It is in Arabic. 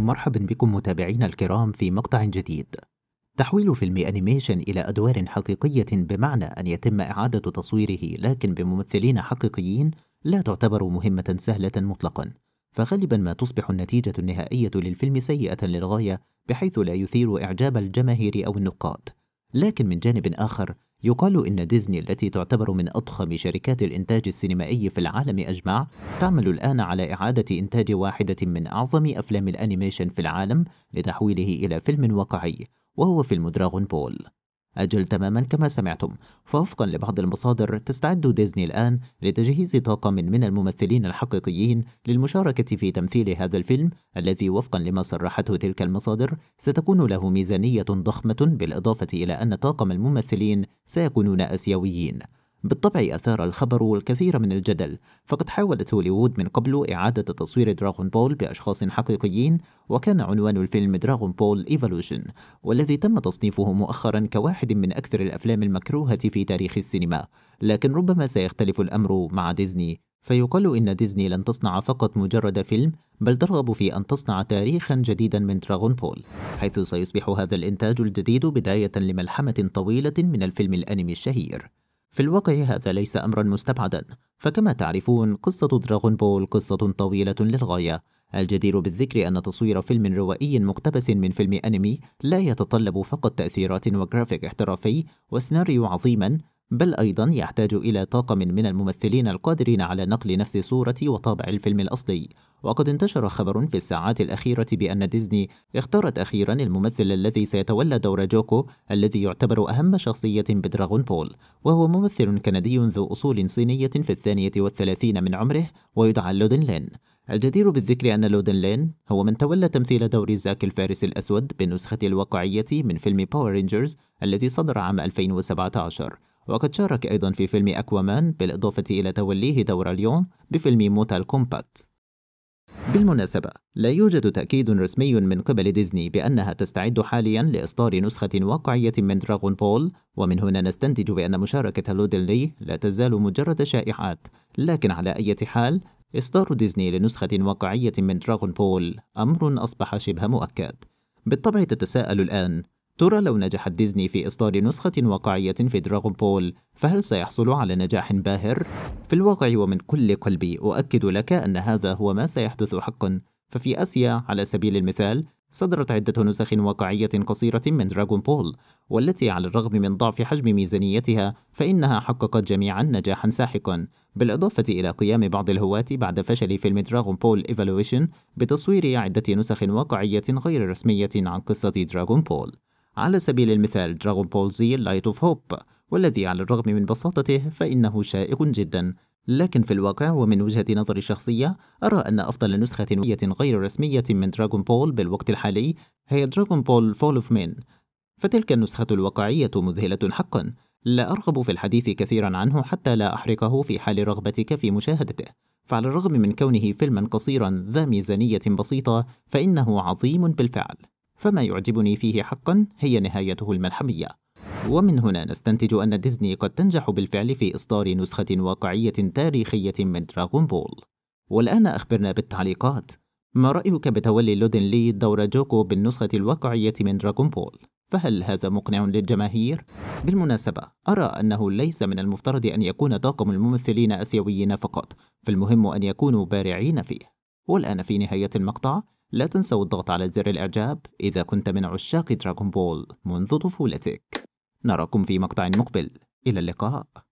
مرحبا بكم متابعينا الكرام في مقطع جديد تحويل فيلم أنيميشن إلى أدوار حقيقية بمعنى أن يتم إعادة تصويره لكن بممثلين حقيقيين لا تعتبر مهمة سهلة مطلقا فغالبا ما تصبح النتيجة النهائية للفيلم سيئة للغاية بحيث لا يثير إعجاب الجماهير أو النقاد لكن من جانب آخر يقال إن ديزني التي تعتبر من أضخم شركات الإنتاج السينمائي في العالم أجمع تعمل الآن على إعادة إنتاج واحدة من أعظم أفلام الأنيميشن في العالم لتحويله إلى فيلم واقعي وهو فيلم دراغون بول أجل تماما كما سمعتم فوفقا لبعض المصادر تستعد ديزني الآن لتجهيز طاقم من, الممثلين الحقيقيين للمشاركة في تمثيل هذا الفيلم الذي وفقا لما صرحته تلك المصادر ستكون له ميزانية ضخمة بالإضافة إلى أن طاقم الممثلين سيكونون أسيويين بالطبع أثار الخبر الكثير من الجدل فقد حاولت هوليوود من قبل إعادة تصوير دراغون بول بأشخاص حقيقيين وكان عنوان الفيلم دراغون بول إيفولوشن والذي تم تصنيفه مؤخرا كواحد من أكثر الأفلام المكروهة في تاريخ السينما لكن ربما سيختلف الأمر مع ديزني فيقال إن ديزني لن تصنع فقط مجرد فيلم بل ترغب في أن تصنع تاريخا جديدا من دراغون بول حيث سيصبح هذا الإنتاج الجديد بداية لملحمة طويلة من الفيلم الأنمي الشهير في الواقع هذا ليس أمرا مستبعدا فكما تعرفون قصة دراغون بول قصة طويلة للغاية الجدير بالذكر أن تصوير فيلم روائي مقتبس من فيلم أنمي لا يتطلب فقط تأثيرات وجرافيك احترافي وسيناريو عظيما بل أيضا يحتاج إلى طاقم من الممثلين القادرين على نقل نفس صورة وطابع الفيلم الأصلي وقد انتشر خبر في الساعات الأخيرة بأن ديزني اختارت أخيرا الممثل الذي سيتولى دور جوكو الذي يعتبر أهم شخصية بدراغون بول وهو ممثل كندي ذو أصول صينية في الثانية والثلاثين من عمره ويدعى لودن لين الجدير بالذكر أن لودن لين هو من تولى تمثيل دور زاك الفارس الأسود بالنسخة الواقعية من فيلم باور رينجرز الذي صدر عام 2017 وقد شارك أيضا في فيلم أكوامان بالإضافة إلى توليه دور ليون بفيلم موتال كومبات بالمناسبة لا يوجد تأكيد رسمي من قبل ديزني بأنها تستعد حاليا لإصدار نسخة واقعية من دراغون بول ومن هنا نستنتج بأن مشاركة لودن لي لا تزال مجرد شائعات لكن على أي حال إصدار ديزني لنسخة واقعية من دراغون بول أمر أصبح شبه مؤكد بالطبع تتساءل الآن ترى لو نجحت ديزني في إصدار نسخة واقعية في دراغون بول فهل سيحصل على نجاح باهر؟ في الواقع ومن كل قلبي أؤكد لك أن هذا هو ما سيحدث حقا ففي آسيا على سبيل المثال صدرت عدة نسخ واقعية قصيرة من دراغون بول والتي على الرغم من ضعف حجم ميزانيتها فإنها حققت جميعا نجاحا ساحقا بالإضافة إلى قيام بعض الهواة بعد فشل فيلم دراغون بول إيفالويشن بتصوير عدة نسخ واقعية غير رسمية عن قصة دراغون بول على سبيل المثال دراغون بول زي لايت اوف هوب والذي على الرغم من بساطته فإنه شائق جدا لكن في الواقع ومن وجهة نظري الشخصية أرى أن أفضل نسخة غير رسمية من دراغون بول بالوقت الحالي هي دراغون بول فول اوف مين فتلك النسخة الواقعية مذهلة حقا لا أرغب في الحديث كثيرا عنه حتى لا أحرقه في حال رغبتك في مشاهدته فعلى الرغم من كونه فيلما قصيرا ذا ميزانية بسيطة فإنه عظيم بالفعل فما يعجبني فيه حقا هي نهايته الملحمية ومن هنا نستنتج أن ديزني قد تنجح بالفعل في إصدار نسخة واقعية تاريخية من دراغون بول والآن أخبرنا بالتعليقات ما رأيك بتولي لودن لي دور جوكو بالنسخة الواقعية من دراغون بول؟ فهل هذا مقنع للجماهير؟ بالمناسبة أرى أنه ليس من المفترض أن يكون طاقم الممثلين أسيويين فقط فالمهم أن يكونوا بارعين فيه والآن في نهاية المقطع لا تنسوا الضغط على زر الإعجاب إذا كنت من عشاق دراغون بول منذ طفولتك نراكم في مقطع مقبل إلى اللقاء